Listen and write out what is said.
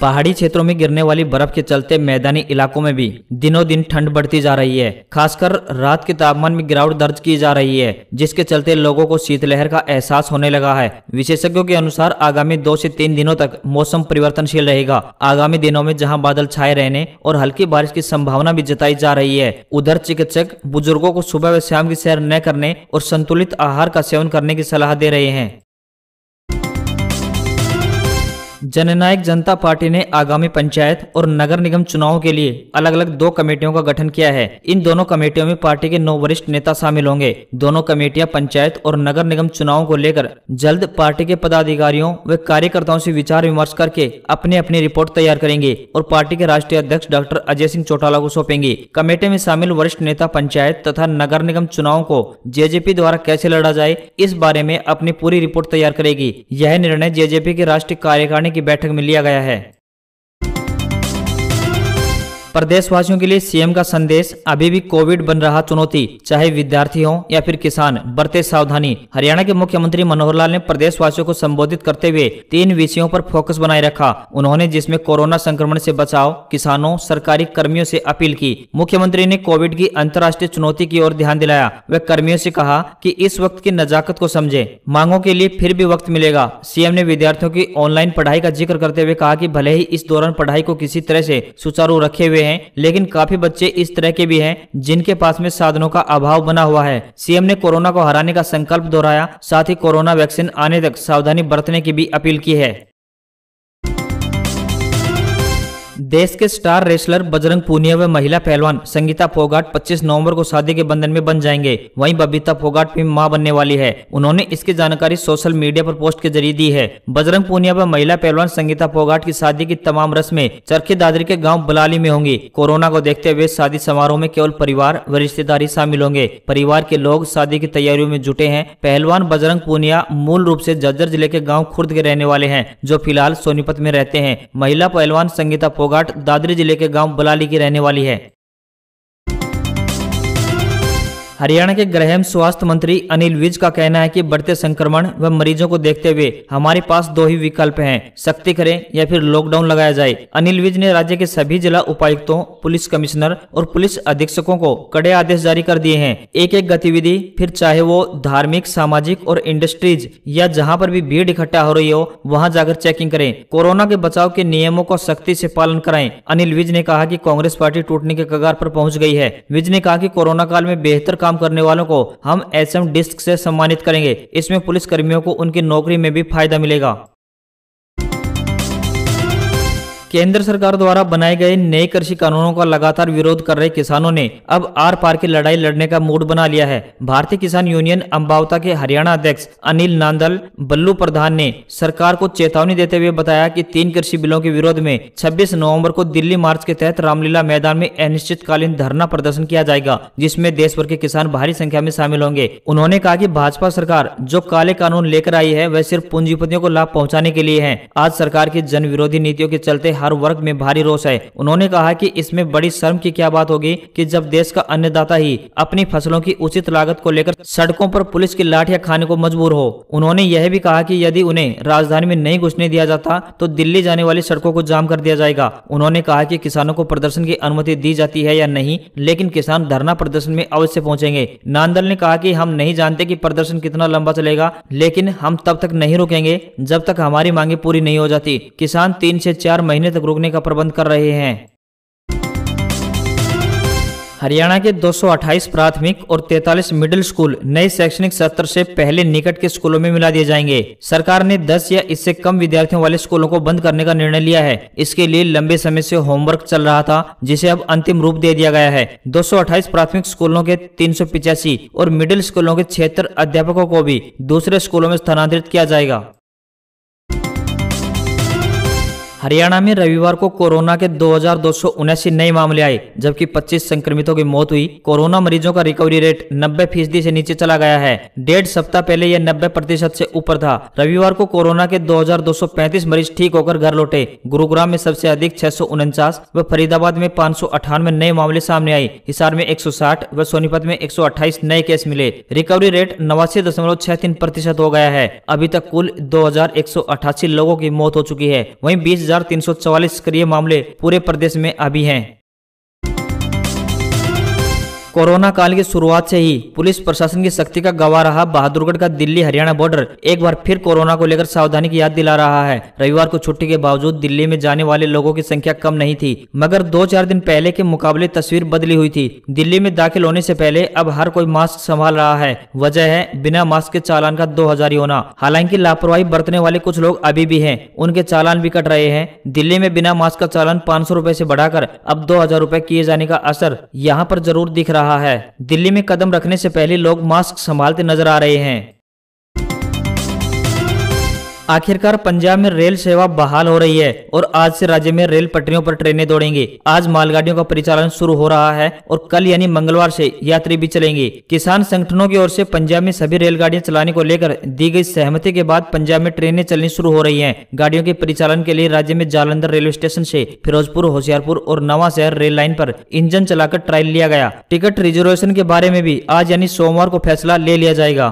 पहाड़ी क्षेत्रों में गिरने वाली बर्फ के चलते मैदानी इलाकों में भी दिनों दिन ठंड बढ़ती जा रही है खासकर रात के तापमान में गिरावट दर्ज की जा रही है जिसके चलते लोगों को शीतलहर का एहसास होने लगा है विशेषज्ञों के अनुसार आगामी दो से तीन दिनों तक मौसम परिवर्तनशील रहेगा आगामी दिनों में जहाँ बादल छाए रहने और हल्की बारिश की संभावना भी जताई जा रही है उधर चिकित्सक बुजुर्गो को सुबह व शाम की सैर न करने और संतुलित आहार का सेवन करने की सलाह दे रहे हैं जननायक जनता पार्टी ने आगामी पंचायत और नगर निगम चुनाव के लिए अलग अलग दो कमेटियों का गठन किया है इन दोनों कमेटियों में पार्टी के नौ वरिष्ठ नेता शामिल होंगे दोनों कमेटियां पंचायत और नगर निगम चुनाव को लेकर जल्द पार्टी के पदाधिकारियों व कार्यकर्ताओं से विचार विमर्श करके अपनी अपनी रिपोर्ट तैयार करेंगे और पार्टी के राष्ट्रीय अध्यक्ष डॉक्टर अजय सिंह चौटाला को सौंपेंगे कमेटी में शामिल वरिष्ठ नेता पंचायत तथा नगर निगम चुनाव को जे द्वारा कैसे लड़ा जाए इस बारे में अपनी पूरी रिपोर्ट तैयार करेगी यह निर्णय जे के राष्ट्रीय कार्यकारिणी की की बैठक में लिया गया है प्रदेशवासियों के लिए सीएम का संदेश अभी भी कोविड बन रहा चुनौती चाहे विद्यार्थी हो या फिर किसान बरते सावधानी हरियाणा के मुख्यमंत्री मनोहर लाल ने प्रदेशवासियों को संबोधित करते हुए तीन विषयों पर फोकस बनाए रखा उन्होंने जिसमें कोरोना संक्रमण से बचाव किसानों सरकारी कर्मियों से अपील की मुख्यमंत्री ने कोविड की अंतर्राष्ट्रीय चुनौती की ओर ध्यान दिलाया वे कर्मियों से कहा की इस वक्त की नजाकत को समझे मांगों के लिए फिर भी वक्त मिलेगा सीएम ने विद्यार्थियों की ऑनलाइन पढ़ाई का जिक्र करते हुए कहा की भले ही इस दौरान पढ़ाई को किसी तरह ऐसी सुचारू रखे हुए हुए हैं लेकिन काफी बच्चे इस तरह के भी हैं जिनके पास में साधनों का अभाव बना हुआ है सीएम ने कोरोना को हराने का संकल्प दोहराया साथ ही कोरोना वैक्सीन आने तक सावधानी बरतने की भी अपील की है देश के स्टार रेसलर बजरंग पूनिया व महिला पहलवान संगीता फोगाट 25 नवंबर को शादी के बंधन में बन जाएंगे वहीं बबीता फोगाट भी मां बनने वाली है उन्होंने इसकी जानकारी सोशल मीडिया पर पोस्ट के जरिए दी है बजरंग पूनिया व महिला पहलवान संगीता फोगाट की शादी की तमाम रस्में चरखी दादरी के गाँव बलाली में होंगी कोरोना को देखते हुए शादी समारोह में केवल परिवार व रिश्तेदार शामिल होंगे परिवार के लोग शादी की तैयारियों में जुटे हैं पहलवान बजरंग पूनिया मूल रूप ऐसी जज्जर जिले के गाँव खुर्द के रहने वाले हैं जो फिलहाल सोनीपत में रहते हैं महिला पहलवान संगीता फोगाट फोगाट दादरी जिले के गांव बलाली की रहने वाली है हरियाणा के गृह स्वास्थ्य मंत्री अनिल विज का कहना है कि बढ़ते संक्रमण व मरीजों को देखते हुए हमारे पास दो ही विकल्प हैं सख्ती करें या फिर लॉकडाउन लगाया जाए अनिल विज ने राज्य के सभी जिला उपायुक्तों पुलिस कमिश्नर और पुलिस अधीक्षकों को कड़े आदेश जारी कर दिए हैं एक एक गतिविधि फिर चाहे वो धार्मिक सामाजिक और इंडस्ट्रीज या जहाँ पर भी भीड़ इकट्ठा हो रही हो वहाँ जाकर चेकिंग करें कोरोना के बचाव के नियमों को सख्ती से पालन कराएं अनिल विज ने कहा कि कांग्रेस पार्टी टूटने के कगार पर पहुंच गई है विज ने कहा कि कोरोना काल में बेहतर काम काम करने वालों को हम एस डिस्क से सम्मानित करेंगे इसमें पुलिस कर्मियों को उनकी नौकरी में भी फायदा मिलेगा केंद्र सरकार द्वारा बनाए गए नए कृषि कानूनों का लगातार विरोध कर रहे किसानों ने अब आर पार की लड़ाई लड़ने का मूड बना लिया है भारतीय किसान यूनियन अम्बावता के हरियाणा अध्यक्ष अनिल नांदल बल्लू प्रधान ने सरकार को चेतावनी देते हुए बताया कि तीन कृषि बिलों के विरोध में 26 नवंबर को दिल्ली मार्च के तहत रामलीला मैदान में अनिश्चितकालीन धरना प्रदर्शन किया जाएगा जिसमे देश भर के किसान भारी संख्या में शामिल होंगे उन्होंने कहा की भाजपा सरकार जो काले कानून लेकर आई है वह सिर्फ पूंजीपतियों को लाभ पहुँचाने के लिए है आज सरकार की जन विरोधी नीतियों के चलते हर वर्ग में भारी रोष है उन्होंने कहा कि इसमें बड़ी शर्म की क्या बात होगी कि जब देश का अन्नदाता ही अपनी फसलों की उचित लागत को लेकर सड़कों पर पुलिस की लाठियां खाने को मजबूर हो उन्होंने यह भी कहा कि यदि उन्हें राजधानी में नहीं घुसने दिया जाता तो दिल्ली जाने वाली सड़कों को जाम कर दिया जाएगा उन्होंने कहा कि किसानों को प्रदर्शन की अनुमति दी जाती है या नहीं लेकिन किसान धरना प्रदर्शन में अवश्य पहुँचेंगे नांदल ने कहा कि हम नहीं जानते कि प्रदर्शन कितना लंबा चलेगा लेकिन हम तब तक नहीं रुकेंगे जब तक हमारी मांगे पूरी नहीं हो जाती किसान तीन से चार महीने महीने तक रोकने का प्रबंध कर रहे हैं हरियाणा के 228 प्राथमिक और 43 मिडिल स्कूल नए शैक्षणिक सत्र से पहले निकट के स्कूलों में मिला दिए जाएंगे सरकार ने 10 या इससे कम विद्यार्थियों वाले स्कूलों को बंद करने का निर्णय लिया है इसके लिए लंबे समय से होमवर्क चल रहा था जिसे अब अंतिम रूप दे दिया गया है 228 प्राथमिक स्कूलों के तीन और मिडिल स्कूलों के छिहत्तर अध्यापकों को भी दूसरे स्कूलों में स्थानांतरित किया जाएगा हरियाणा में रविवार को कोरोना के दो नए मामले आए जबकि 25 संक्रमितों की मौत हुई कोरोना मरीजों का रिकवरी रेट 90 फीसदी से नीचे चला गया है डेढ़ सप्ताह पहले यह 90 प्रतिशत ऐसी ऊपर था रविवार को कोरोना के 2235 मरीज ठीक होकर घर लौटे गुरुग्राम में सबसे अधिक छह व फरीदाबाद में पाँच नए मामले सामने आए हिसार में एक व सोनीपत में एक नए केस मिले रिकवरी रेट नवासी प्रतिशत हो गया है अभी तक कुल दो लोगों की मौत हो चुकी है वही बीस हजार तीन सौ चौवालीस सक्रिय मामले पूरे प्रदेश में अभी हैं कोरोना काल की शुरुआत से ही पुलिस प्रशासन की शक्ति का गवाह रहा बहादुरगढ़ का दिल्ली हरियाणा बॉर्डर एक बार फिर कोरोना को लेकर सावधानी की याद दिला रहा है रविवार को छुट्टी के बावजूद दिल्ली में जाने वाले लोगों की संख्या कम नहीं थी मगर दो चार दिन पहले के मुकाबले तस्वीर बदली हुई थी दिल्ली में दाखिल होने ऐसी पहले अब हर कोई मास्क संभाल रहा है वजह है बिना मास्क के चालान का दो हजार होना हालांकि लापरवाही बरतने वाले कुछ लोग अभी भी है उनके चालान भी कट रहे हैं दिल्ली में बिना मास्क का चालान पाँच सौ से बढ़ाकर अब दो हजार किए जाने का असर यहाँ पर जरूर दिख रहा रहा है दिल्ली में कदम रखने से पहले लोग मास्क संभालते नजर आ रहे हैं आखिरकार पंजाब में रेल सेवा बहाल हो रही है और आज से राज्य में रेल पटरियों पर ट्रेनें दौड़ेंगी आज मालगाड़ियों का परिचालन शुरू हो रहा है और कल यानी मंगलवार से यात्री भी चलेंगे किसान संगठनों की ओर से पंजाब में सभी रेलगाड़ियां चलाने को लेकर दी गई सहमति के बाद पंजाब में ट्रेनें चलनी शुरू हो रही है गाड़ियों के परिचालन के लिए राज्य में जालंधर रेलवे स्टेशन ऐसी फिरोजपुर होशियारपुर और नवा शहर रेल लाइन आरोप इंजन चलाकर ट्रायल लिया गया टिकट रिजर्वेशन के बारे में भी आज यानी सोमवार को फैसला ले लिया जाएगा